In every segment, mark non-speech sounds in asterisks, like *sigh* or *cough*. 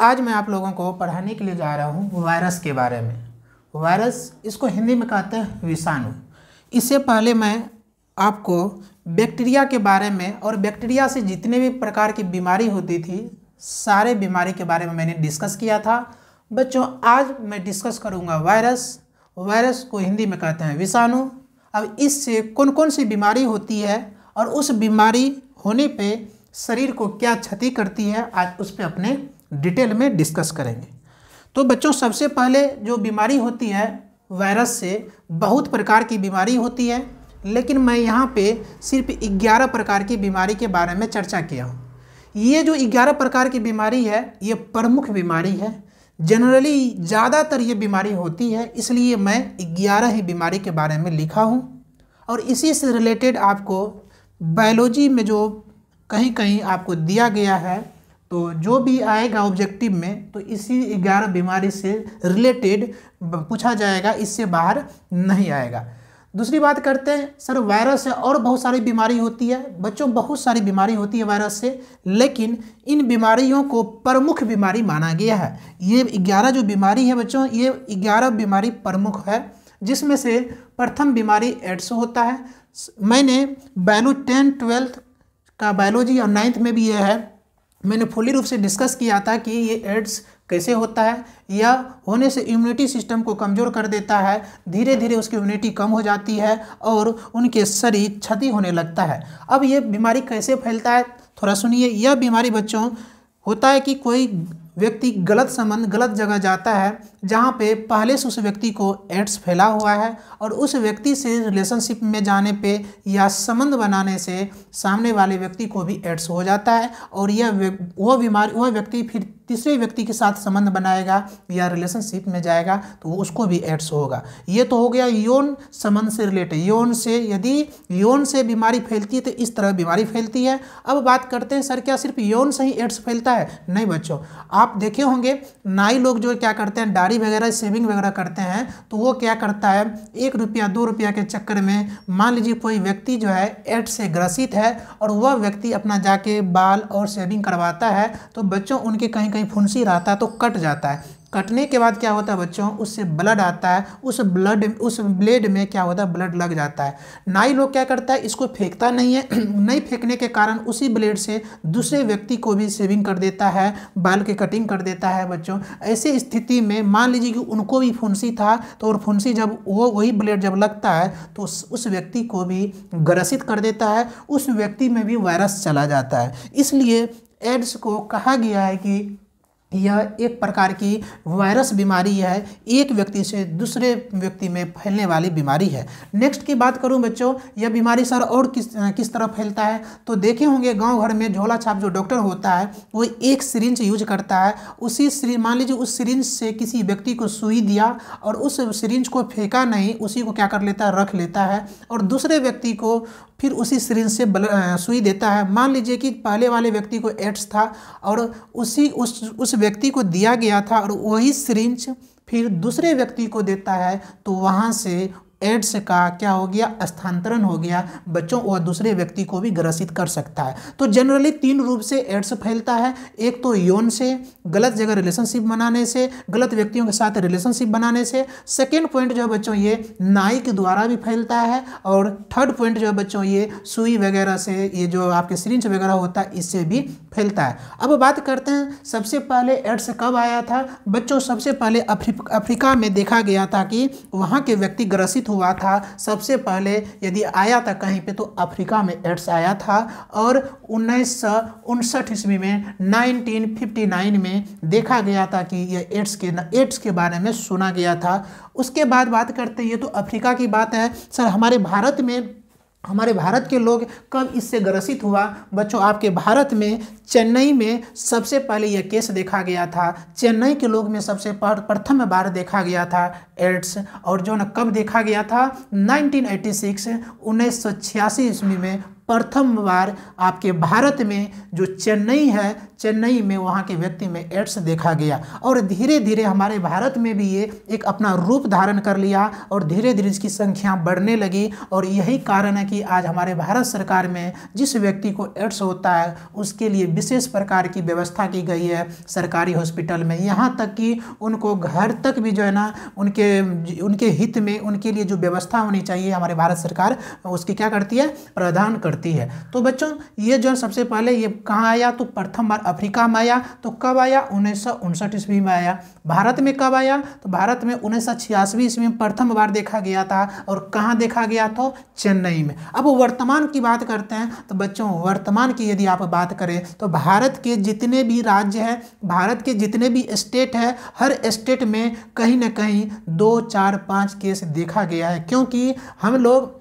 आज मैं आप लोगों को पढ़ाने के लिए जा रहा हूँ वायरस के बारे में वायरस इसको हिंदी में कहते हैं विषाणु इससे पहले मैं आपको बैक्टीरिया के बारे में और बैक्टीरिया से जितने भी प्रकार की बीमारी होती थी सारे बीमारी के बारे में मैंने डिस्कस किया था बच्चों आज मैं डिस्कस करूँगा वायरस वायरस को हिंदी में कहते हैं विषाणु अब इससे कौन कौन सी बीमारी होती है और उस बीमारी होने पर शरीर को क्या क्षति करती है आज उस पर अपने डिटेल में डिस्कस करेंगे तो बच्चों सबसे पहले जो बीमारी होती है वायरस से बहुत प्रकार की बीमारी होती है लेकिन मैं यहाँ पे सिर्फ 11 प्रकार की बीमारी के बारे में चर्चा किया हूँ ये जो 11 प्रकार की बीमारी है ये प्रमुख बीमारी है जनरली ज़्यादातर ये बीमारी होती है इसलिए मैं ग्यारह ही बीमारी के बारे में लिखा हूँ और इसी से रिलेटेड आपको बायोलॉजी में जो कहीं कहीं आपको दिया गया है तो जो भी आएगा ऑब्जेक्टिव में तो इसी ग्यारह बीमारी से रिलेटेड पूछा जाएगा इससे बाहर नहीं आएगा दूसरी बात करते हैं सर वायरस से और बहुत सारी बीमारी होती है बच्चों बहुत सारी बीमारी होती है वायरस से लेकिन इन बीमारियों को प्रमुख बीमारी माना गया है ये ग्यारह जो बीमारी है बच्चों ये ग्यारह बीमारी प्रमुख है जिसमें से प्रथम बीमारी एड्स होता है मैंने बायलू टेन ट्वेल्थ का बायोलॉजी और नाइन्थ में भी यह है मैंने फुली रूप से डिस्कस किया था कि ये एड्स कैसे होता है यह होने से इम्यूनिटी सिस्टम को कमज़ोर कर देता है धीरे धीरे उसकी इम्यूनिटी कम हो जाती है और उनके शरीर क्षति होने लगता है अब ये बीमारी कैसे फैलता है थोड़ा सुनिए यह बीमारी बच्चों होता है कि कोई व्यक्ति गलत संबंध गलत जगह जाता है जहाँ पे पहले से उस व्यक्ति को एड्स फैला हुआ है और उस व्यक्ति से रिलेशनशिप में जाने पे या संबंध बनाने से सामने वाले व्यक्ति को भी एड्स हो जाता है और यह वह बीमारी वह व्यक्ति फिर तीसरे व्यक्ति के साथ संबंध बनाएगा या रिलेशनशिप में जाएगा तो उसको भी एड्स होगा ये तो हो गया यौन संबंध से रिलेटेड यौन से यदि यौन से बीमारी फैलती है तो इस तरह बीमारी फैलती है अब बात करते हैं सर क्या सिर्फ यौन से ही एड्स फैलता है नहीं बच्चों आप देखे होंगे नाई लोग जो क्या करते हैं खरीदारी वगैरह सेविंग वगैरह करते हैं तो वो क्या करता है एक रुपया दो रुपया के चक्कर में मान लीजिए कोई व्यक्ति जो है एड से ग्रसित है और वह व्यक्ति अपना जाके बाल और सेविंग करवाता है तो बच्चों उनके कहीं कहीं फुंसी रहता है तो कट जाता है कटने के बाद क्या होता है बच्चों उससे ब्लड आता है उस ब्लड उस ब्लेड में क्या होता है ब्लड लग जाता है नाई लोग क्या करता है इसको फेंकता नहीं है *clears throat* नहीं फेंकने के कारण उसी ब्लेड से दूसरे व्यक्ति को भी सेविंग कर देता है बाल की कटिंग कर देता है बच्चों ऐसी स्थिति में मान लीजिए कि उनको भी फुंसी था तो और फुंसी जब वो वही ब्लेड जब लगता है तो उस व्यक्ति को भी ग्रसित कर देता है उस व्यक्ति में भी वायरस चला जाता है इसलिए एड्स को कहा गया है कि यह एक प्रकार की वायरस बीमारी है एक व्यक्ति से दूसरे व्यक्ति में फैलने वाली बीमारी है नेक्स्ट की बात करूं बच्चों यह बीमारी सर और किस किस तरह फैलता है तो देखे होंगे गांव घर में झोला छाप जो डॉक्टर होता है वो एक सिरिंज यूज करता है उसी मान लीजिए उस सिरिंज से किसी व्यक्ति को सुई दिया और उस सिरिंज को फेंका नहीं उसी को क्या कर लेता है रख लेता है और दूसरे व्यक्ति को फिर उसी सिरिंज से बल सुई देता है मान लीजिए कि पहले वाले व्यक्ति को एड्स था और उसी उस उस व्यक्ति को दिया गया था और वही सिरिंज फिर दूसरे व्यक्ति को देता है तो वहाँ से एड्स का क्या हो गया स्थानांतरण हो गया बच्चों और दूसरे व्यक्ति को भी ग्रसित कर सकता है तो जनरली तीन रूप से एड्स फैलता है एक तो यौन से गलत जगह रिलेशनशिप बनाने से गलत व्यक्तियों के साथ रिलेशनशिप बनाने से सेकेंड पॉइंट जो है बच्चों ये नाई के द्वारा भी फैलता है और थर्ड पॉइंट जो है बच्चों ये सुई वगैरह से ये जो आपके सिरिंज वगैरह होता है इससे भी फैलता है अब बात करते हैं सबसे पहले एड्स कब आया था बच्चों सबसे पहले अफ्रीका में देखा गया था कि वहाँ के व्यक्ति ग्रसित हुआ था सबसे पहले यदि आया था कहीं पे तो अफ्रीका में एड्स आया था और उन्नीस ईस्वी में 1959 में देखा गया था कि यह एड्स के एड्स के बारे में सुना गया था उसके बाद बात करते हैं ये तो अफ्रीका की बात है सर हमारे भारत में हमारे भारत के लोग कब इससे ग्रसित हुआ बच्चों आपके भारत में चेन्नई में सबसे पहले यह केस देखा गया था चेन्नई के लोग में सबसे प्रथम बार देखा गया था एड्स और जो न कब देखा गया था 1986 1986 ईस्वी में प्रथम बार आपके भारत में जो चेन्नई है चेन्नई में वहाँ के व्यक्ति में एड्स देखा गया और धीरे धीरे हमारे भारत में भी ये एक अपना रूप धारण कर लिया और धीरे धीरे इसकी संख्या बढ़ने लगी और यही कारण है कि आज हमारे भारत सरकार में जिस व्यक्ति को एड्स होता है उसके लिए विशेष प्रकार की व्यवस्था की गई है सरकारी हॉस्पिटल में यहाँ तक कि उनको घर तक भी जो है ना उनके उनके हित में उनके लिए जो व्यवस्था होनी चाहिए हमारे भारत सरकार उसकी क्या करती है प्रदान करती करती है तो बच्चों ये जो है सबसे पहले ये कहाँ आया तो प्रथम बार अफ्रीका में आया तो कब आया उन्नीस सौ ईस्वी में आया भारत में कब आया तो भारत में उन्नीस सौ ईस्वी में प्रथम बार देखा गया था और कहाँ देखा गया तो चेन्नई में अब वर्तमान की बात करते हैं तो बच्चों वर्तमान की यदि आप बात करें तो भारत के जितने भी राज्य हैं भारत के जितने भी स्टेट हैं हर स्टेट में कहीं ना कहीं दो चार पाँच केस देखा गया है क्योंकि हम लोग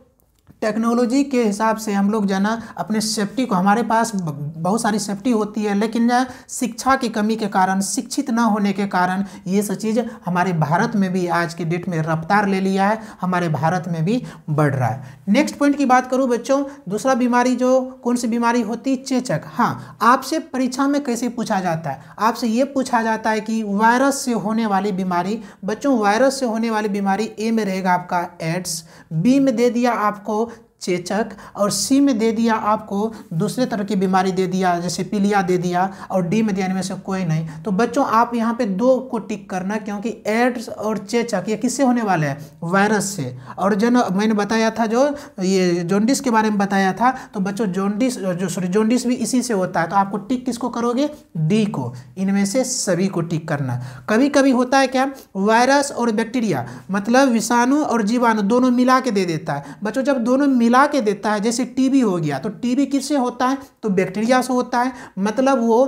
टेक्नोलॉजी के हिसाब से हम लोग जाना अपने सेफ्टी को हमारे पास बहुत सारी सेफ्टी होती है लेकिन शिक्षा की कमी के कारण शिक्षित ना होने के कारण ये सब चीज़ हमारे भारत में भी आज के डेट में रफ्तार ले लिया है हमारे भारत में भी बढ़ रहा है नेक्स्ट पॉइंट की बात करूँ बच्चों दूसरा बीमारी जो कौन सी बीमारी होती चेचक हाँ आपसे परीक्षा में कैसे पूछा जाता है आपसे ये पूछा जाता है कि वायरस से होने वाली बीमारी बच्चों वायरस से होने वाली बीमारी ए में रहेगा आपका एड्स बी में दे दिया आपको चेचक और सी में दे दिया आपको दूसरे तरह की बीमारी दे दिया जैसे पीलिया दे दिया और डी में दिया इनमें से कोई नहीं तो बच्चों आप यहाँ पे दो को टिक करना क्योंकि एड्स और चेचक ये किससे होने वाले हैं वायरस से और जन मैंने बताया था जो ये जोंडिस के बारे में बताया था तो बच्चों जोंडिस जो सॉरी जोंडिस भी इसी से होता है तो आपको टिक किसको करोगे डी को इनमें से सभी को टिक करना कभी कभी होता है क्या वायरस और बैक्टीरिया मतलब विषाणु और जीवाणु दोनों मिला के दे देता है बच्चों जब दोनों मिला के देता है जैसे टीबी हो गया तो टीबी किससे होता है तो बैक्टीरिया से होता है मतलब वो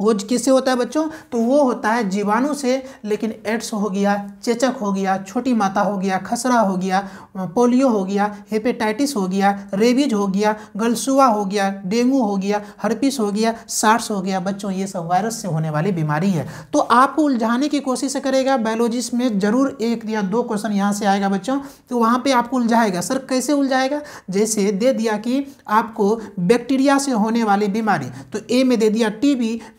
वो किससे होता है बच्चों तो वो होता है जीवाणु से लेकिन एड्स हो गया चेचक हो गया छोटी माता हो गया खसरा हो गया पोलियो हो गया हेपेटाइटिस हो गया रेबीज हो गया गलसुआ हो गया डेंगू हो गया हर्पिस हो गया सार्स हो गया बच्चों ये सब वायरस से होने वाली बीमारी है तो आपको उलझाने की कोशिश करेगा बायोलॉजिस्ट में ज़रूर एक या दो क्वेश्चन यहाँ से आएगा बच्चों तो वहाँ पर आपको उलझाएगा सर कैसे उलझाएगा जैसे दे दिया कि आपको बैक्टीरिया से होने वाली बीमारी तो ए में दे दिया टी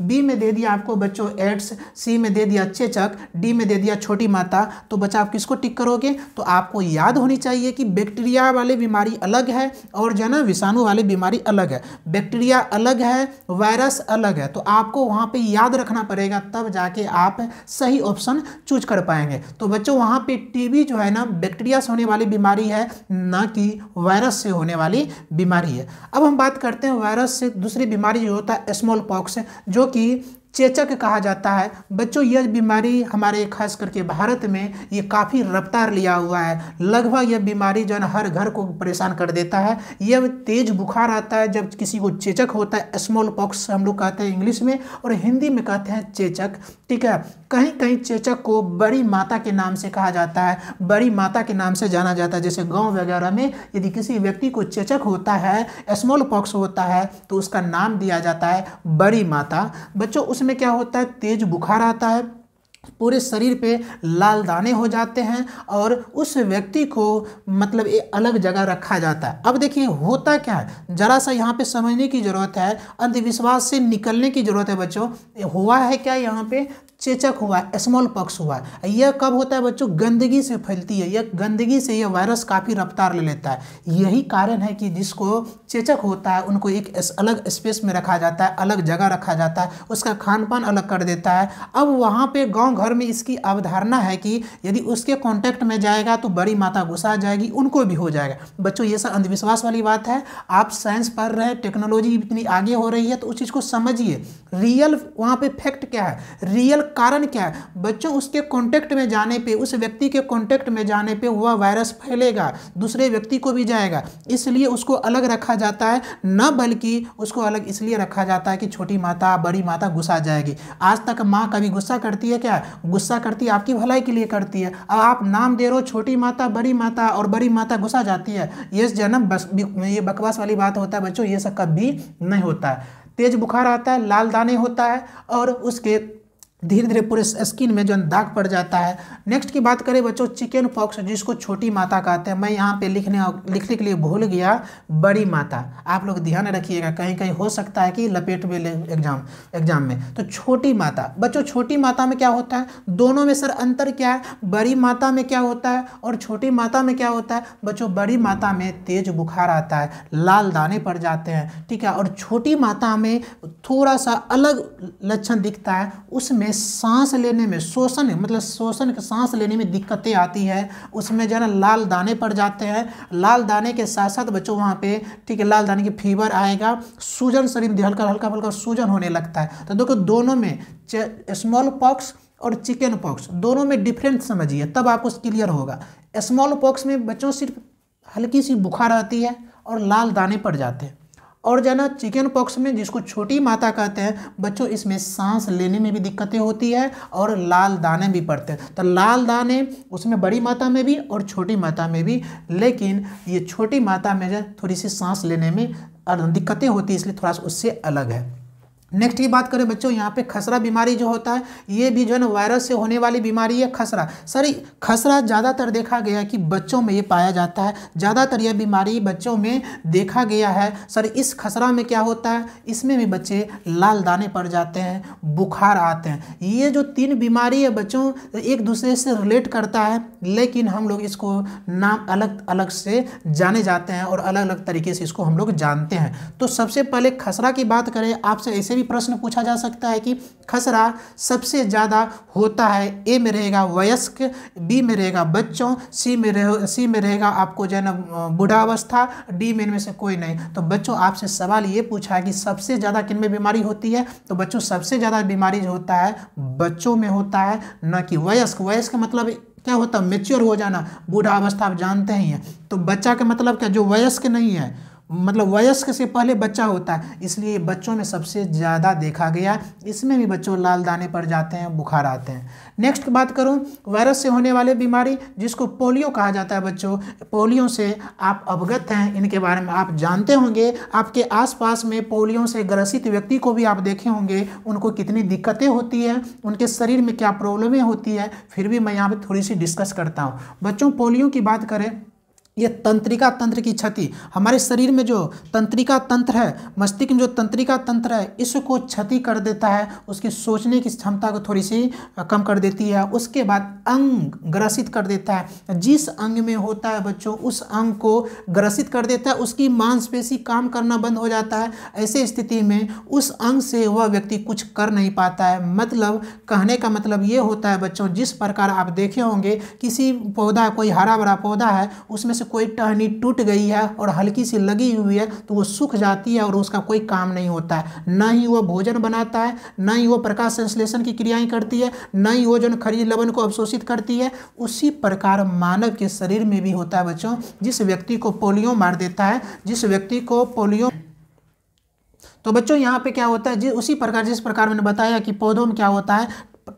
बी में दे दिया आपको बच्चों एड्स सी में दे दिया चेचक डी में दे दिया छोटी माता तो बच्चा आप किसको टिक करोगे तो आपको याद होनी चाहिए कि बैक्टीरिया वाले बीमारी अलग है और जो है ना विषाणु वाले बीमारी अलग है बैक्टीरिया अलग है वायरस अलग है तो आपको वहाँ पर याद रखना पड़ेगा तब जाके आप सही ऑप्शन चूज कर पाएंगे तो बच्चों वहाँ पर टी जो है ना बैक्टीरिया से होने वाली बीमारी है ना कि वायरस से होने वाली बीमारी है अब हम बात करते हैं वायरस से दूसरी बीमारी जो होता है स्मॉल पॉक्स जो कि que चेचक कहा जाता है बच्चों यह बीमारी हमारे खास करके भारत में ये काफ़ी रफ्तार लिया हुआ है लगभग यह बीमारी जो है हर घर को परेशान कर देता है यह तेज़ बुखार आता है जब किसी को चेचक होता है स्मॉल पॉक्स हम लोग कहते हैं इंग्लिश में और हिंदी में कहते हैं चेचक ठीक है कहीं कहीं चेचक को बड़ी माता के नाम से कहा जाता है बड़ी माता के नाम से जाना जाता है जैसे गाँव वगैरह में यदि किसी व्यक्ति को चेचक होता है स्मॉल पॉक्स होता है तो उसका नाम दिया जाता है बड़ी माता बच्चों उस उसमें क्या होता है तेज बुखार आता है पूरे शरीर पे लाल दाने हो जाते हैं और उस व्यक्ति को मतलब एक अलग जगह रखा जाता है अब देखिए होता क्या है ज़रा सा यहाँ पे समझने की ज़रूरत है अंधविश्वास से निकलने की ज़रूरत है बच्चों हुआ है क्या यहाँ पे चेचक हुआ स्मॉल पॉक्स हुआ यह कब होता है बच्चों गंदगी से फैलती है यह गंदगी से यह वायरस काफ़ी रफ्तार ले लेता है यही कारण है कि जिसको चेचक होता है उनको एक अलग स्पेस में रखा जाता है अलग जगह रखा जाता है उसका खान पान अलग कर देता है अब वहाँ पे गांव घर में इसकी अवधारणा है कि यदि उसके कॉन्टैक्ट में जाएगा तो बड़ी माता गुस्सा जाएगी उनको भी हो जाएगा बच्चों ये सब अंधविश्वास वाली बात है आप साइंस पढ़ रहे हैं टेक्नोलॉजी इतनी आगे हो रही है तो उस चीज़ को समझिए रियल वहाँ पर फैक्ट क्या है रियल कारण क्या है बच्चों उसके कॉन्टैक्ट में जाने पे उस व्यक्ति के कॉन्टैक्ट में जाने पे वह वायरस फैलेगा दूसरे व्यक्ति को भी जाएगा इसलिए उसको अलग रखा जाता है न बल्कि उसको अलग इसलिए रखा जाता है कि छोटी माता बड़ी माता गुस्सा जाएगी आज तक माँ कभी गुस्सा करती है क्या गुस्सा करती है आपकी भलाई के लिए करती है अब आप नाम दे रहे हो छोटी माता बड़ी माता और बड़ी माता गुस्सा जाती है ये जन्म बस ये बकवास वाली बात होता है बच्चों ये सब कभी नहीं होता है तेज़ बुखार आता है लाल दाने होता है और उसके धीरे धीरे पूरे स्किन में जो दाग पड़ जाता है नेक्स्ट की बात करें बच्चों चिकन पॉक्स जिसको छोटी माता कहते हैं मैं यहाँ पे लिखने लिखने के लिए भूल गया बड़ी माता आप लोग ध्यान रखिएगा कहीं कहीं हो सकता है कि लपेट में ले एग्जाम एग्जाम में तो छोटी माता बच्चों छोटी माता में क्या होता है दोनों में सर अंतर क्या है बड़ी माता में क्या होता है और छोटी माता में क्या होता है बच्चों बड़ी माता में तेज बुखार आता है लाल दाने पड़ जाते हैं ठीक है और छोटी माता में थोड़ा सा अलग लक्षण दिखता है उसमें में सांस लेने में शोषण मतलब शोषण सांस लेने में दिक्कतें आती है उसमें जो है ना लाल दाने पड़ जाते हैं लाल दाने के साथ साथ बच्चों वहाँ पे ठीक है लाल दाने की फीवर आएगा सूजन शरीर में हल्का हल्का हल्का सूजन होने लगता है तो देखो दोनों में स्मॉल पॉक्स और चिकन पॉक्स दोनों में डिफरेंस समझिए तब आपको क्लियर होगा स्मॉल पॉक्स में बच्चों सिर्फ हल्की सी बुखार आती है और लाल दाने पड़ जाते हैं और जाना चिकन पॉक्स में जिसको छोटी माता कहते हैं बच्चों इसमें सांस लेने में भी दिक्कतें होती है और लाल दाने भी पड़ते हैं तो लाल दाने उसमें बड़ी माता में भी और छोटी माता में भी लेकिन ये छोटी माता में जो थोड़ी सी सांस लेने में दिक्कतें होती है इसलिए थोड़ा सा उससे अलग है नेक्स्ट की बात करें बच्चों यहाँ पे खसरा बीमारी जो होता है ये भी जो है ना वायरस से होने वाली बीमारी है खसरा सर खसरा ज़्यादातर देखा गया है कि बच्चों में ये पाया जाता है ज़्यादातर यह बीमारी बच्चों में देखा गया है सर इस खसरा में क्या होता है इसमें भी बच्चे लाल दाने पड़ जाते हैं बुखार आते हैं ये जो तीन बीमारी है बच्चों एक दूसरे से रिलेट करता है लेकिन हम लोग इसको नाम अलग अलग से जाने जाते हैं और अलग अलग तरीके से इसको हम लोग जानते हैं तो सबसे पहले खसरा की बात करें आपसे ऐसे भी प्रश्न पूछा जा सकता है कि खसरा सबसे ज़्यादा होता है ए में रहेगा वयस्क बी में रहेगा बच्चों सी में रह सी में रहेगा आपको जो है ना बूढ़ावस्था डी में इनमें से कोई नहीं तो बच्चों आपसे सवाल ये पूछा है कि सबसे ज़्यादा किन में बीमारी होती है तो बच्चों सबसे ज़्यादा बीमारी जो होता है बच्चों में होता है न कि वयस्क वयस्क मतलब क्या होता है मेच्योर हो जाना बूढ़ा अवस्था आप जानते ही हैं तो बच्चा का मतलब क्या जो वयस्क नहीं है मतलब वयस्क से पहले बच्चा होता है इसलिए बच्चों में सबसे ज़्यादा देखा गया इसमें भी बच्चों लाल दाने पर जाते हैं बुखार आते हैं नेक्स्ट बात करूं वायरस से होने वाले बीमारी जिसको पोलियो कहा जाता है बच्चों पोलियो से आप अवगत हैं इनके बारे में आप जानते होंगे आपके आसपास में पोलियो से ग्रसित व्यक्ति को भी आप देखे होंगे उनको कितनी दिक्कतें होती है उनके शरीर में क्या प्रॉब्लमें होती है फिर भी मैं यहाँ पर थोड़ी सी डिस्कस करता हूँ बच्चों पोलियो की बात करें ये तंत्रिका तंत्र की क्षति हमारे शरीर में जो तंत्रिका तंत्र है मस्तिष्क में जो तंत्रिका तंत्र है इसको क्षति कर देता है उसकी सोचने की क्षमता को थोड़ी सी कम कर देती है उसके बाद अंग ग्रसित कर देता है जिस अंग में होता है बच्चों उस अंग को ग्रसित कर देता है उसकी मांसपेशी काम करना बंद हो जाता है ऐसे स्थिति में उस अंग से वह व्यक्ति कुछ कर नहीं पाता है मतलब कहने का मतलब ये होता है बच्चों जिस प्रकार आप देखे होंगे किसी पौधा कोई हरा भरा पौधा है उसमें से कोई टहनी टूट गई है और हल्की सी लगी हुई है तो वो सूख जाती है और उसका कोई काम नहीं होता है न ही वो भोजन बनाता है न ही वो प्रकाश संश्लेषण की क्रियाएं करती है न ही वो जो खरीद लवन को अवशोषित करती है उसी प्रकार मानव के शरीर में भी होता है बच्चों जिस व्यक्ति को पोलियो मार देता है जिस व्यक्ति को पोलियो तो बच्चों यहाँ पे क्या होता है जिस उसी प्रकार जिस प्रकार मैंने बताया कि पौधों में क्या होता है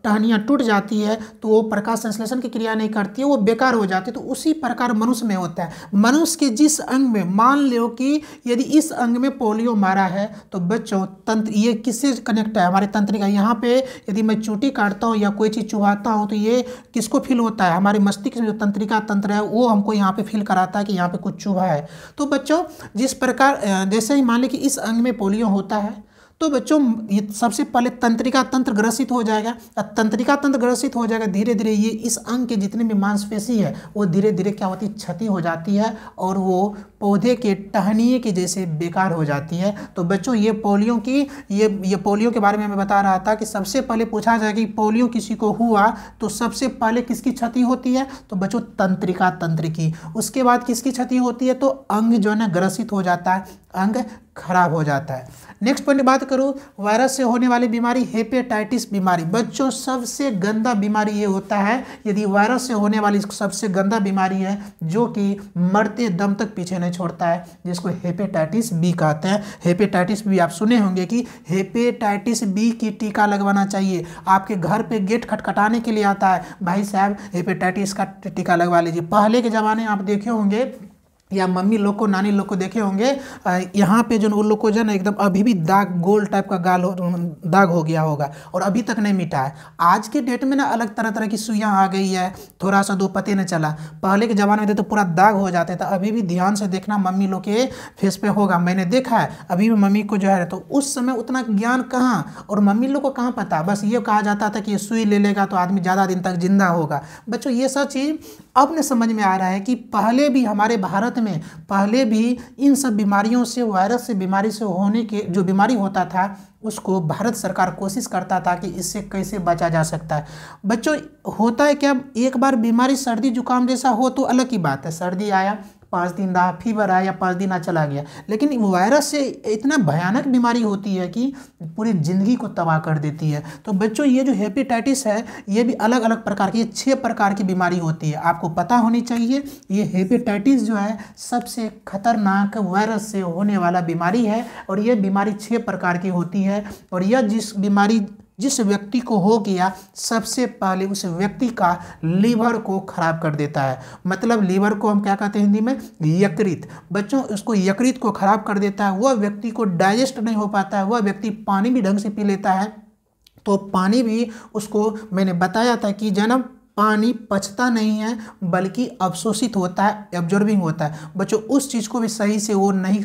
टहनियाँ टूट जाती है तो वो प्रकाश संश्लेषण की क्रिया नहीं करती है वो बेकार हो जाती है तो उसी प्रकार मनुष्य में होता है मनुष्य के जिस अंग में मान लो कि यदि इस अंग में पोलियो मारा है तो बच्चों तंत्र ये किससे कनेक्ट है हमारे तंत्र का यहाँ पे यदि मैं चूटी काटता हूँ या कोई चीज़ चुभाता हूँ तो ये किसको फील होता है हमारे मस्तिष्क में जो तंत्रिका तंत्र है वो हमको यहाँ पर फील कराता है कि यहाँ पर कुछ चुभा है तो बच्चों जिस प्रकार जैसे ही मान लें कि इस अंग में पोलियो होता है तो बच्चों सबसे पहले तंत्रिका तंत्र ग्रसित हो जाएगा और तंत्रिका तंत्र ग्रसित हो जाएगा धीरे धीरे ये इस अंग के जितने भी मांसपेशी है वो धीरे धीरे क्या होती है क्षति हो जाती है और वो पौधे के टहनिए के जैसे बेकार हो जाती है तो बच्चों ये पोलियो की ये ये पोलियो के बारे में मैं बता रहा था कि सबसे पहले पूछा जाएगा कि पोलियो किसी को हुआ तो सबसे पहले किसकी क्षति होती है तो बच्चों तंत्रिका तंत्र की उसके बाद किसकी क्षति होती है तो अंग जो है ना ग्रसित हो जाता है अंग खराब हो जाता है नेक्स्ट पॉइंट बात करूँ वायरस से होने वाली बीमारी हेपेटाइटिस बीमारी बच्चों सबसे गंदा बीमारी ये होता है यदि वायरस से होने वाली सबसे गंदा बीमारी है जो कि मरते दम तक पीछे नहीं छोड़ता है जिसको हेपेटाइटिस बी कहते हैं हेपेटाइटिस बी आप सुने होंगे कि हेपेटाइटिस बी की टीका लगवाना चाहिए आपके घर पर गेट खटखटाने के लिए आता है भाई साहब हेपेटाइटिस का टीका लगवा लीजिए पहले के ज़माने में आप देखे होंगे या मम्मी लोग को नानी लोग को देखे होंगे यहाँ पे जो उन लोग को जो ना एकदम अभी भी दाग गोल टाइप का गाल दाग हो गया होगा और अभी तक नहीं मिटा है आज के डेट में ना अलग तरह तरह की सुइयाँ आ गई है थोड़ा सा दो पते नहीं चला पहले के ज़माने में तो पूरा दाग हो जाते थे अभी भी ध्यान से देखना मम्मी लोग के फेस पे होगा मैंने देखा है अभी भी मम्मी को जो है तो उस समय उतना ज्ञान कहाँ और मम्मी लोग को कहाँ पता बस ये कहा जाता था कि ये सुई ले लेगा तो आदमी ज़्यादा दिन तक जिंदा होगा बच्चों ये सब चीज़ अब न समझ में आ रहा है कि पहले भी हमारे भारत में पहले भी इन सब बीमारियों से वायरस से बीमारी से होने के जो बीमारी होता था उसको भारत सरकार कोशिश करता था कि इससे कैसे बचा जा सकता है बच्चों होता है क्या एक बार बीमारी सर्दी जुकाम जैसा हो तो अलग ही बात है सर्दी आया पाँच दिन रहा फीवर आया या पाँच दिन आ चला गया लेकिन वायरस से इतना भयानक बीमारी होती है कि पूरी ज़िंदगी को तबाह कर देती है तो बच्चों ये जो हेपेटाइटिस है ये भी अलग अलग प्रकार की छः प्रकार की बीमारी होती है आपको पता होनी चाहिए ये हेपेटाइटिस जो है सबसे खतरनाक वायरस से होने वाला बीमारी है और यह बीमारी छः प्रकार की होती है और यह जिस बीमारी जिस व्यक्ति को हो गया सबसे पहले उस व्यक्ति का लीवर को खराब कर देता है मतलब लीवर को हम क्या कहते हैं हिंदी में यकृत बच्चों उसको यकृत को खराब कर देता है वह व्यक्ति को डाइजेस्ट नहीं हो पाता है वह व्यक्ति पानी भी ढंग से पी लेता है तो पानी भी उसको मैंने बताया था कि जन्म पानी पचता नहीं है बल्कि अवशोषित होता है एब्जॉर्बिंग होता है बच्चों उस चीज़ को भी सही से वो नहीं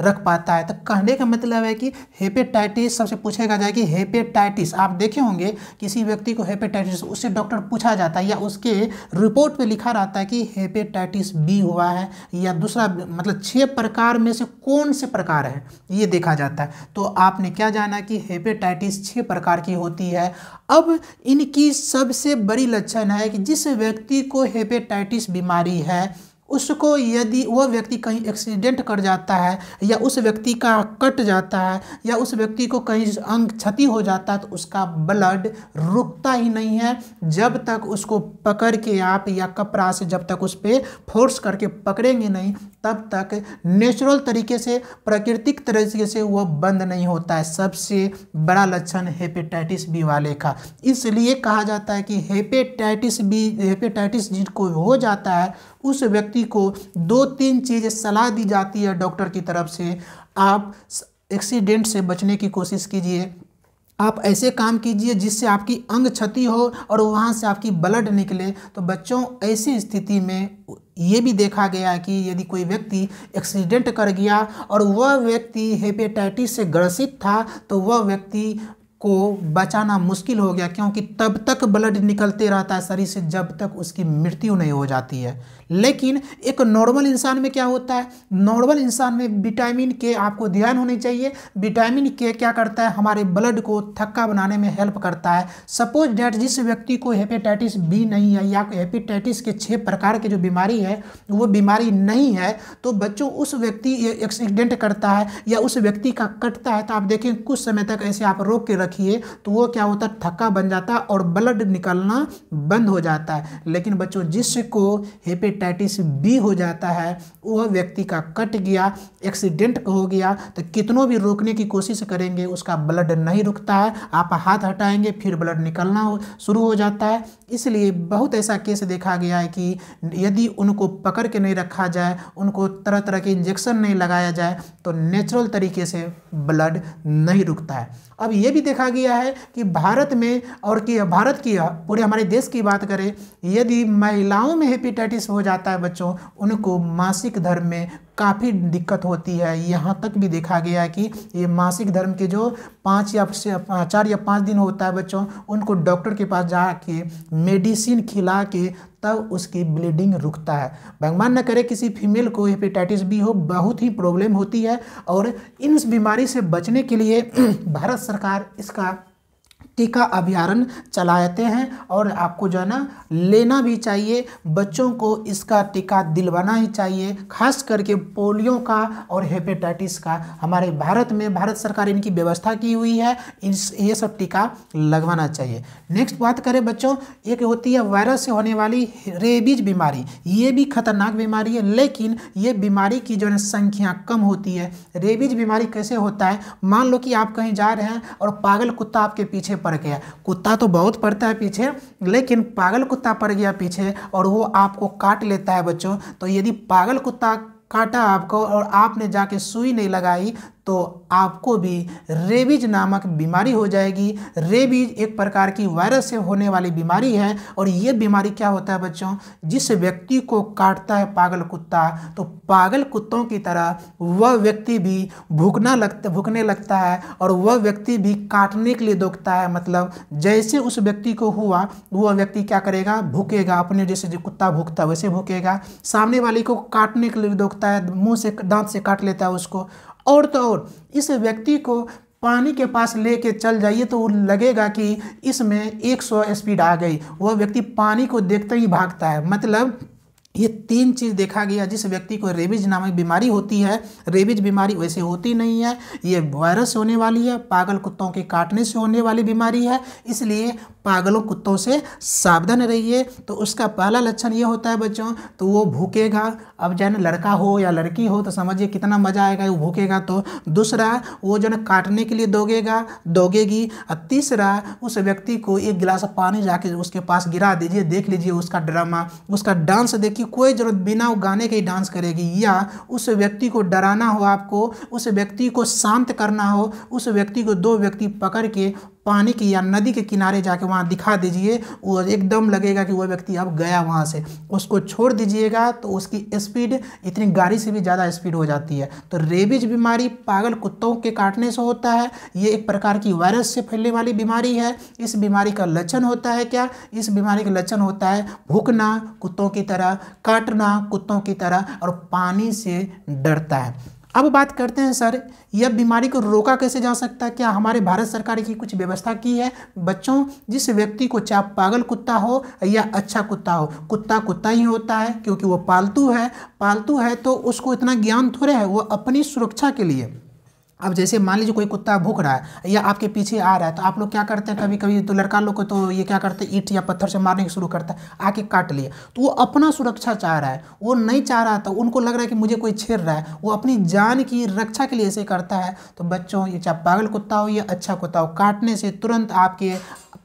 रख पाता है तो कहने का मतलब है कि हेपेटाइटिस सबसे पूछेगा जाए कि हेपेटाइटिस आप देखे होंगे किसी व्यक्ति को हेपेटाइटिस उससे डॉक्टर पूछा जाता है या उसके रिपोर्ट में लिखा रहता है कि हेपेटाइटिस बी हुआ है या दूसरा मतलब छः प्रकार में से कौन से प्रकार है ये देखा जाता है तो आपने क्या जाना कि हेपेटाइटिस छः प्रकार की होती है अब इनकी सबसे बड़ी लक्षण है कि जिस व्यक्ति को हेपेटाइटिस बीमारी है उसको यदि वह व्यक्ति कहीं एक्सीडेंट कर जाता है या उस व्यक्ति का कट जाता है या उस व्यक्ति को कहीं अंग क्षति हो जाता है तो उसका ब्लड रुकता ही नहीं है जब तक उसको पकड़ के आप या कपड़ा से जब तक उस पर फोर्स करके पकड़ेंगे नहीं तब तक नेचुरल तरीके से प्राकृतिक तरीके से वह बंद नहीं होता है सबसे बड़ा लक्षण हेपेटाइटिस बी वाले का इसलिए कहा जाता है कि हेपेटाइटिस बी हेपेटाइटिस जिनको हो जाता है उस व्यक्ति व्यक्ति को दो तीन चीज़ें सलाह दी जाती है डॉक्टर की तरफ से आप एक्सीडेंट से बचने की कोशिश कीजिए आप ऐसे काम कीजिए जिससे आपकी अंग क्षति हो और वहाँ से आपकी ब्लड निकले तो बच्चों ऐसी स्थिति में ये भी देखा गया कि यदि कोई व्यक्ति एक्सीडेंट कर गया और वह व्यक्ति हेपेटाइटिस से ग्रसित था तो वह व्यक्ति को बचाना मुश्किल हो गया क्योंकि तब तक ब्लड निकलते रहता है शरीर से जब तक उसकी मृत्यु नहीं हो जाती है लेकिन एक नॉर्मल इंसान में क्या होता है नॉर्मल इंसान में विटामिन के आपको ध्यान होनी चाहिए विटामिन के क्या करता है हमारे ब्लड को थक्का बनाने में हेल्प करता है सपोज डैट जिस व्यक्ति को हेपेटाइटिस बी नहीं है या हेपेटाइटिस के छः प्रकार के जो बीमारी है वो बीमारी नहीं है तो बच्चों उस व्यक्ति एक्सीडेंट करता है या उस व्यक्ति का कटता है तो आप देखें कुछ समय तक ऐसे आप रोक के रखिए तो वो क्या होता है थक्का बन जाता है और ब्लड निकलना बंद हो जाता है लेकिन बच्चों जिसको हेपेटाइटिस हेपेटाइटिस बी हो जाता है वह व्यक्ति का कट गया एक्सीडेंट हो गया तो कितनों भी रोकने की कोशिश करेंगे उसका ब्लड नहीं रुकता है आप हाथ हटाएंगे फिर ब्लड निकलना शुरू हो जाता है इसलिए बहुत ऐसा केस देखा गया है कि यदि उनको पकड़ के नहीं रखा जाए उनको तरह तरह के इंजेक्शन नहीं लगाया जाए तो नेचुरल तरीके से ब्लड नहीं रुकता है अब ये भी देखा गया है कि भारत में और कि भारत की पूरे हमारे देश की बात करें यदि महिलाओं में हेपेटाइटिस हो जाता है बच्चों उनको मासिक धर्म में काफ़ी दिक्कत होती है यहाँ तक भी देखा गया है कि ये मासिक धर्म के जो पाँच या चार या पाँच दिन होता है बच्चों उनको डॉक्टर के पास जा के मेडिसिन खिला के तब उसकी ब्लीडिंग रुकता है भगवान न करे किसी फीमेल को हेपेटाइटिस बी हो बहुत ही प्रॉब्लम होती है और इन बीमारी से बचने के लिए *clears throat* भारत सरकार इसका टीका अभियान चलाते हैं और आपको जो है ना लेना भी चाहिए बच्चों को इसका टीका दिलवाना ही चाहिए खास करके पोलियो का और हेपेटाइटिस का हमारे भारत में भारत सरकार इनकी व्यवस्था की हुई है इस ये सब टीका लगवाना चाहिए नेक्स्ट बात करें बच्चों एक होती है वायरस से होने वाली रेबीज बीमारी ये भी खतरनाक बीमारी है लेकिन ये बीमारी की जो है संख्या कम होती है रेबीज बीमारी कैसे होता है मान लो कि आप कहीं जा रहे हैं और पागल कुत्ता आपके पीछे पड़ गया कुत्ता तो बहुत पड़ता है पीछे लेकिन पागल कुत्ता पड़ गया पीछे और वो आपको काट लेता है बच्चों तो यदि पागल कुत्ता काटा आपको और आपने जाके सुई नहीं लगाई तो आपको भी रेबीज नामक बीमारी हो जाएगी रेबीज एक प्रकार की वायरस से होने वाली बीमारी है और ये बीमारी क्या होता है बच्चों जिस व्यक्ति को काटता है पागल कुत्ता तो पागल कुत्तों की तरह वह व्यक्ति भी भूखना लगता भूखने लगता है और वह व्यक्ति भी काटने के लिए दुखता है मतलब जैसे उस व्यक्ति को हुआ वह व्यक्ति क्या करेगा भूखेगा अपने जैसे जो कुत्ता भूखता है वैसे भूखेगा सामने वाले को काटने के लिए दुखता है मुँह से दांत से काट लेता है उसको और तो और इस व्यक्ति को पानी के पास ले के चल जाइए तो लगेगा कि इसमें 100 स्पीड आ गई वह व्यक्ति पानी को देखते ही भागता है मतलब ये तीन चीज़ देखा गया जिस व्यक्ति को रेबीज नामक बीमारी होती है रेबीज बीमारी वैसे होती नहीं है ये वायरस होने वाली है पागल कुत्तों के काटने से होने वाली बीमारी है इसलिए पागलों कुत्तों से सावधान रहिए तो उसका पहला लक्षण ये होता है बच्चों तो वो भूखेगा अब जो लड़का हो या लड़की हो तो समझिए कितना मज़ा आएगा वो भूखेगा तो दूसरा वो जो काटने के लिए दोगेगा दोगेगी और तीसरा उस व्यक्ति को एक गिलास पानी जाके उसके पास गिरा दीजिए देख लीजिए उसका ड्रामा उसका डांस देखिए कोई ज़रूरत बिना गाने के ही डांस करेगी या उस व्यक्ति को डराना हो आपको उस व्यक्ति को शांत करना हो उस व्यक्ति को दो व्यक्ति पकड़ के पानी की या नदी के किनारे जाके वहाँ दिखा दीजिए वो एकदम लगेगा कि वह व्यक्ति अब गया वहाँ से उसको छोड़ दीजिएगा तो उसकी स्पीड इतनी गाड़ी से भी ज़्यादा स्पीड हो जाती है तो रेबीज बीमारी पागल कुत्तों के काटने से होता है ये एक प्रकार की वायरस से फैलने वाली बीमारी है इस बीमारी का लक्षण होता है क्या इस बीमारी का लक्षण होता है भूखना कुत्तों की तरह काटना कुत्तों की तरह और पानी से डरता है अब बात करते हैं सर यह बीमारी को रोका कैसे जा सकता है क्या हमारे भारत सरकार की कुछ व्यवस्था की है बच्चों जिस व्यक्ति को चाहे पागल कुत्ता हो या अच्छा कुत्ता हो कुत्ता कुत्ता ही होता है क्योंकि वो पालतू है पालतू है तो उसको इतना ज्ञान थोड़े है वो अपनी सुरक्षा के लिए अब जैसे मान लीजिए कोई कुत्ता भूख रहा है या आपके पीछे आ रहा है तो आप लोग क्या करते हैं कभी कभी तो लड़का लोग को तो ये क्या करते हैं ईट या पत्थर से मारने की शुरू करता है आके काट लिए तो वो अपना सुरक्षा चाह रहा है वो नहीं चाह रहा था तो उनको लग रहा है कि मुझे कोई छेड़ रहा है वो अपनी जान की रक्षा के लिए ऐसे करता है तो बच्चों ये चाहे पागल कुत्ता हो या अच्छा कुत्ता हो काटने से तुरंत आपके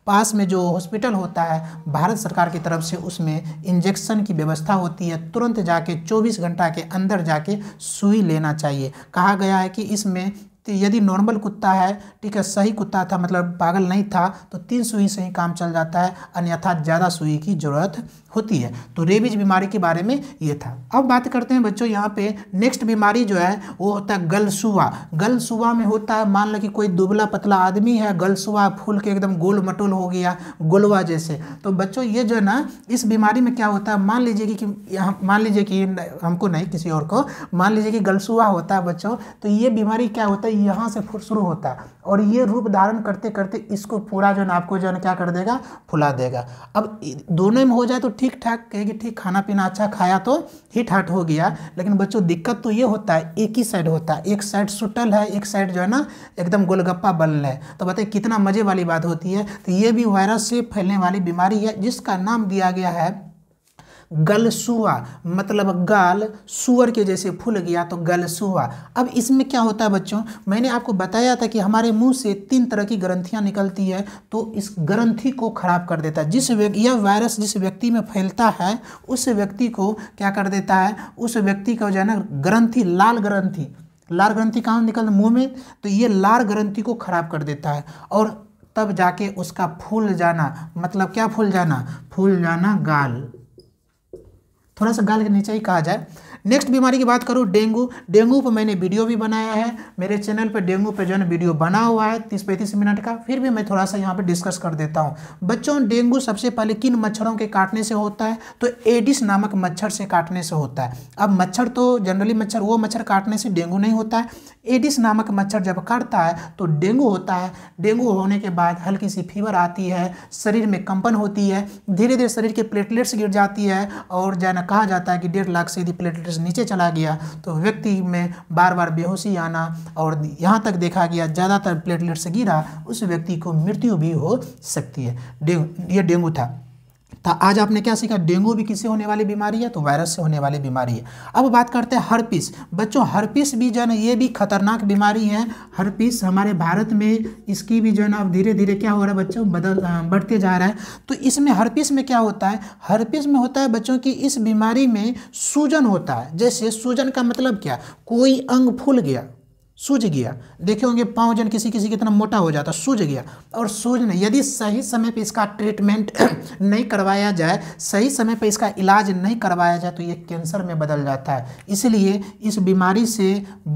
पास में जो हॉस्पिटल होता है भारत सरकार की तरफ से उसमें इंजेक्शन की व्यवस्था होती है तुरंत जाके 24 घंटा के अंदर जाके सुई लेना चाहिए कहा गया है कि इसमें तो यदि नॉर्मल कुत्ता है ठीक है सही कुत्ता था मतलब पागल नहीं था तो तीन सुई से ही काम चल जाता है अन्यथा ज़्यादा सुई की ज़रूरत होती है तो रेबीज बीमारी के बारे में ये था अब बात करते हैं बच्चों यहाँ पे नेक्स्ट बीमारी जो है वो होता है गलसुआ गलसुआ में होता है मान लो कि कोई दुबला पतला आदमी है गलसुआ फूल के एकदम गोल मटोल हो गया गोलवा जैसे तो बच्चों ये जो है ना इस बीमारी में क्या होता है मान लीजिए कि यहाँ मान लीजिए कि हमको नहीं किसी और को मान लीजिए कि गलसुआ होता है बच्चों तो ये बीमारी क्या होता है यहाँ से शुरू होता है और ये रूप धारण करते करते इसको पूरा जो है आपको जो है क्या कर देगा फुला देगा अब दोनों में हो जाए तो ठीक ठाक कहेगी ठीक खाना पीना अच्छा खाया तो हिट हाट हो गया लेकिन बच्चों दिक्कत तो ये होता है एक ही साइड होता है एक साइड सुटल है एक साइड जो है ना एकदम गोलगप्पा बन है तो बताइए कितना मज़े वाली बात होती है तो ये भी वायरस से फैलने वाली बीमारी है जिसका नाम दिया गया है गलसुआ मतलब गाल सुअर के जैसे फूल गया तो गलसुआ अब इसमें क्या होता है बच्चों मैंने आपको बताया था कि हमारे मुंह से तीन तरह की ग्रंथियां निकलती है तो इस ग्रंथि को खराब कर देता है जिस यह वायरस जिस व्यक्ति में फैलता है उस व्यक्ति को क्या कर देता है उस व्यक्ति का जो है ना ग्रंथि लाल ग्रंथि लाल ग्रंथि कहाँ निकलता मुँह में तो ये लाल ग्रंथि को खराब कर देता है और तब जाके उसका फूल जाना मतलब क्या फूल जाना फूल जाना गाल थोड़ा सा गाल के नीचे ही कहा जाए नेक्स्ट बीमारी की बात करूँ डेंगू डेंगू पर मैंने वीडियो भी बनाया है मेरे चैनल पर डेंगू पर जो है वीडियो बना हुआ है तीस पैंतीस मिनट का फिर भी मैं थोड़ा सा यहाँ पर डिस्कस कर देता हूँ बच्चों डेंगू सबसे पहले किन मच्छरों के काटने से होता है तो एडिस नामक मच्छर से काटने से होता है अब मच्छर तो जनरली मच्छर वो मच्छर काटने से डेंगू नहीं होता है एडिस नामक मच्छर जब काटता है तो डेंगू होता है डेंगू होने के बाद हल्की सी फीवर आती है शरीर में कंपन होती है धीरे धीरे शरीर के प्लेटलेट्स गिर जाती है और जाना कहा जाता है कि डेढ़ लाख से यदि प्लेटलेट्स से नीचे चला गया तो व्यक्ति में बार बार बेहोशी आना और यहाँ तक देखा गया ज़्यादातर प्लेटलेट्स गिरा उस व्यक्ति को मृत्यु भी हो सकती है डेंगू ये डेंगू था तो आज आपने क्या सीखा डेंगू भी किसी होने वाली बीमारी है तो वायरस से होने वाली बीमारी है अब बात करते हैं हरपिस बच्चों हरपिस भी जो ये भी खतरनाक बीमारी है हरपिस हमारे भारत में इसकी भी जो अब धीरे धीरे क्या हो रहा है बच्चों बदल बढ़ते जा रहा है तो इसमें हरपिस में क्या होता है हरपिस में होता है बच्चों की इस बीमारी में सूजन होता है जैसे सूजन का मतलब क्या कोई अंग फूल गया सूज गया देखे होंगे पाँव जन किसी किसी कितना मोटा हो जाता सूज गया और नहीं यदि सही समय पे इसका ट्रीटमेंट *clears throat* नहीं करवाया जाए सही समय पे इसका इलाज नहीं करवाया जाए तो ये कैंसर में बदल जाता है इसलिए इस बीमारी से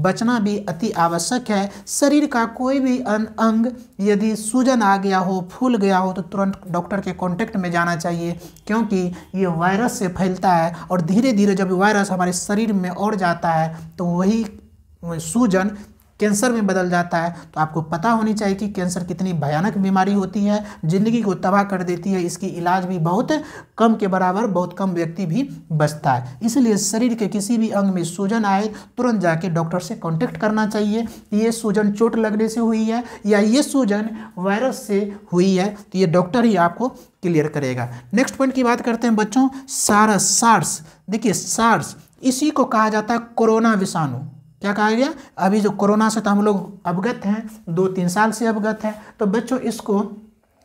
बचना भी अति आवश्यक है शरीर का कोई भी अंग यदि सूजन आ गया हो फूल गया हो तो तुरंत डॉक्टर के कॉन्टेक्ट में जाना चाहिए क्योंकि ये वायरस से फैलता है और धीरे धीरे जब वायरस हमारे शरीर में और जाता है तो वही सूजन कैंसर में बदल जाता है तो आपको पता होनी चाहिए कि कैंसर कितनी भयानक बीमारी होती है ज़िंदगी को तबाह कर देती है इसकी इलाज भी बहुत कम के बराबर बहुत कम व्यक्ति भी बचता है इसलिए शरीर के किसी भी अंग में सूजन आए तुरंत जाके डॉक्टर से कॉन्टेक्ट करना चाहिए ये सूजन चोट लगने से हुई है या ये सूजन वायरस से हुई है तो ये डॉक्टर ही आपको क्लियर करेगा नेक्स्ट पॉइंट की बात करते हैं बच्चों सारस सार्स देखिए सार्स इसी को कहा जाता है कोरोना विषाणु क्या कहा गया अभी जो कोरोना से तो हम लोग अवगत हैं दो तीन साल से अवगत है तो बच्चों इसको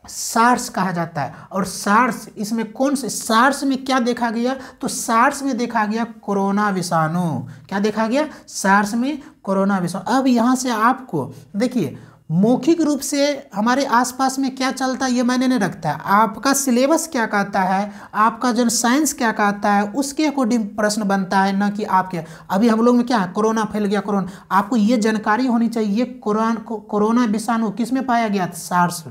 सार्स कहा जाता है और सार्स इसमें कौन से सार्स में क्या देखा गया तो सार्स में देखा गया कोरोना विषाणु क्या देखा गया सार्स में कोरोना विषाणु अब यहाँ से आपको देखिए मौखिक रूप से हमारे आसपास में क्या चलता है ये मायने नहीं रखता है आपका सिलेबस क्या कहता है आपका जो साइंस क्या कहता है उसके अकॉर्डिंग प्रश्न बनता है ना कि आपके अभी हम लोग में क्या है कोरोना फैल गया कोरोना आपको ये जानकारी होनी चाहिए कोरोना कोरोना विषाणु किस में पाया गया सार्स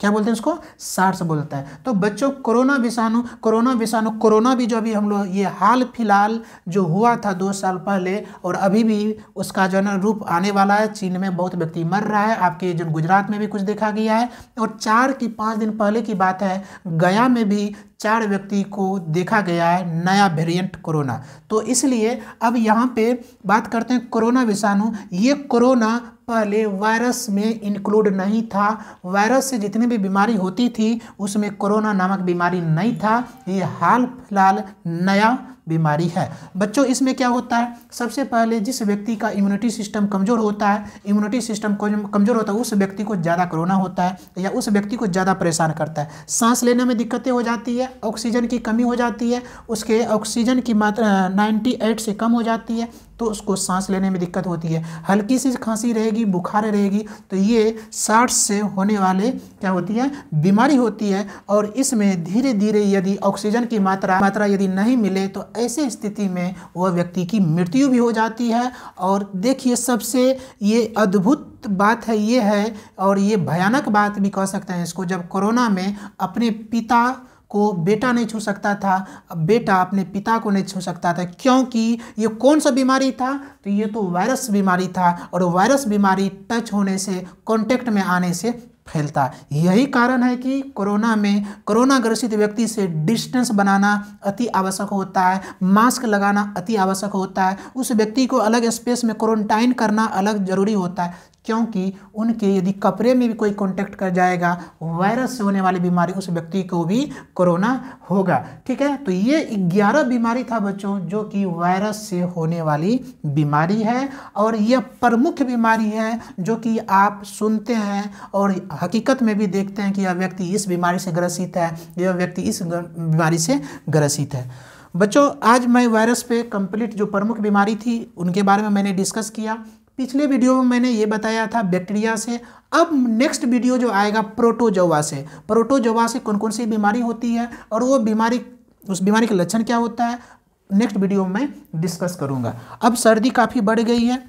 क्या बोलते हैं उसको सार्स बोलता है तो बच्चों कोरोना विषाणु कोरोना विषाणु कोरोना भी जो अभी हम लोग ये हाल फिलहाल जो हुआ था दो साल पहले और अभी भी उसका जो है रूप आने वाला है चीन में बहुत व्यक्ति मर रहा है आपके जो गुजरात में भी कुछ देखा गया है और चार की पाँच दिन पहले की बात है गया में भी चार व्यक्ति को देखा गया है नया वेरिएंट कोरोना तो इसलिए अब यहाँ पे बात करते हैं कोरोना विषाणु ये कोरोना पहले वायरस में इंक्लूड नहीं था वायरस से जितनी भी बीमारी होती थी उसमें कोरोना नामक बीमारी नहीं था ये हाल फिलहाल नया बीमारी है बच्चों इसमें क्या होता है सबसे पहले जिस व्यक्ति का इम्यूनिटी सिस्टम कमज़ोर होता है इम्यूनिटी सिस्टम कमज़ोर होता है उस व्यक्ति को ज़्यादा कोरोना होता है या उस व्यक्ति को ज़्यादा परेशान करता है सांस लेने में दिक्कतें हो जाती है ऑक्सीजन की कमी हो जाती है उसके ऑक्सीजन की मात्रा नाइन्टी से कम हो जाती है तो उसको सांस लेने में दिक्कत होती है हल्की सी खांसी रहेगी बुखार रहेगी तो ये साठ से होने वाले क्या होती है बीमारी होती है और इसमें धीरे धीरे यदि ऑक्सीजन की मात्रा मात्रा यदि नहीं मिले तो ऐसे स्थिति में वह व्यक्ति की मृत्यु भी हो जाती है और देखिए सबसे ये अद्भुत बात है ये है और ये भयानक बात भी कह सकते हैं इसको जब कोरोना में अपने पिता को बेटा नहीं छू सकता था बेटा अपने पिता को नहीं छू सकता था क्योंकि ये कौन सा बीमारी था तो ये तो वायरस बीमारी था और वायरस बीमारी टच होने से कॉन्टेक्ट में आने से फैलता यही कारण है कि कोरोना में कोरोना ग्रसित व्यक्ति से डिस्टेंस बनाना अति आवश्यक होता है मास्क लगाना अति आवश्यक होता है उस व्यक्ति को अलग स्पेस में क्वारंटाइन करना अलग जरूरी होता है क्योंकि उनके यदि कपड़े में भी कोई कॉन्टैक्ट कर जाएगा वायरस से होने वाली बीमारी उस व्यक्ति को भी कोरोना होगा ठीक है तो ये ग्यारह बीमारी था बच्चों जो कि वायरस से होने वाली बीमारी है और यह प्रमुख बीमारी है जो कि आप सुनते हैं और हकीकत में भी देखते हैं कि यह व्यक्ति इस बीमारी से ग्रसित है यह व्यक्ति इस बीमारी से ग्रसित है बच्चों आज मैं वायरस पे कंप्लीट जो प्रमुख बीमारी थी उनके बारे में मैंने डिस्कस किया पिछले वीडियो में मैंने ये बताया था बैक्टीरिया से अब नेक्स्ट वीडियो जो आएगा प्रोटोजोवा से प्रोटोजोवा से कौन कौन सी बीमारी होती है और वो बीमारी उस बीमारी का लक्षण क्या होता है नेक्स्ट वीडियो में डिस्कस करूँगा अब सर्दी काफ़ी बढ़ गई है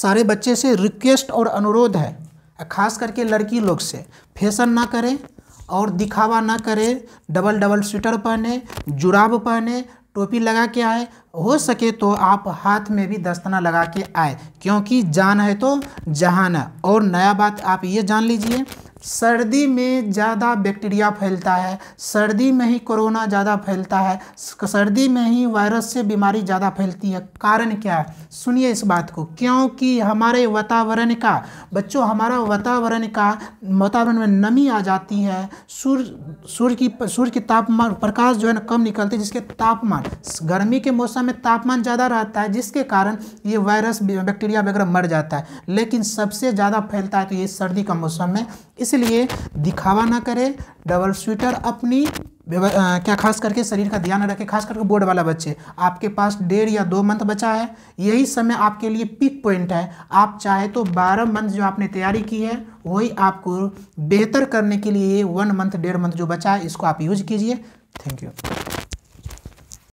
सारे बच्चे से रिक्वेस्ट और अनुरोध है खास करके लड़की लोग से फैशन ना करें और दिखावा ना करें डबल डबल स्वेटर पहने जुराब पहने टोपी लगा के आए हो सके तो आप हाथ में भी दस्तना लगा के आए क्योंकि जान है तो जहान है और नया बात आप ये जान लीजिए सर्दी में ज़्यादा बैक्टीरिया फैलता है सर्दी में ही कोरोना ज़्यादा फैलता है सर्दी में ही वायरस से बीमारी ज़्यादा फैलती है कारण क्या है सुनिए इस बात को क्योंकि हमारे वातावरण का बच्चों हमारा वातावरण का वातावरण में नमी आ जाती है सूर्य सूर्य की सूर्य की तापमान प्रकाश जो है ना कम निकलती है जिसके तापमान गर्मी के मौसम में तापमान ज़्यादा रहता है जिसके कारण ये वायरस बैक्टीरिया वगैरह मर जाता है लेकिन सबसे ज़्यादा फैलता है तो ये सर्दी का मौसम में इसलिए दिखावा ना करें डबल स्वीटर अपनी आ, क्या खास करके शरीर का ध्यान रखें खास करके बोर्ड वाला बच्चे आपके पास डेढ़ या दो मंथ बचा है यही समय आपके लिए पिक पॉइंट है आप चाहे तो बारह मंथ जो आपने तैयारी की है वही आपको बेहतर करने के लिए वन मंथ डेढ़ मंथ जो बचा है इसको आप यूज कीजिए थैंक यू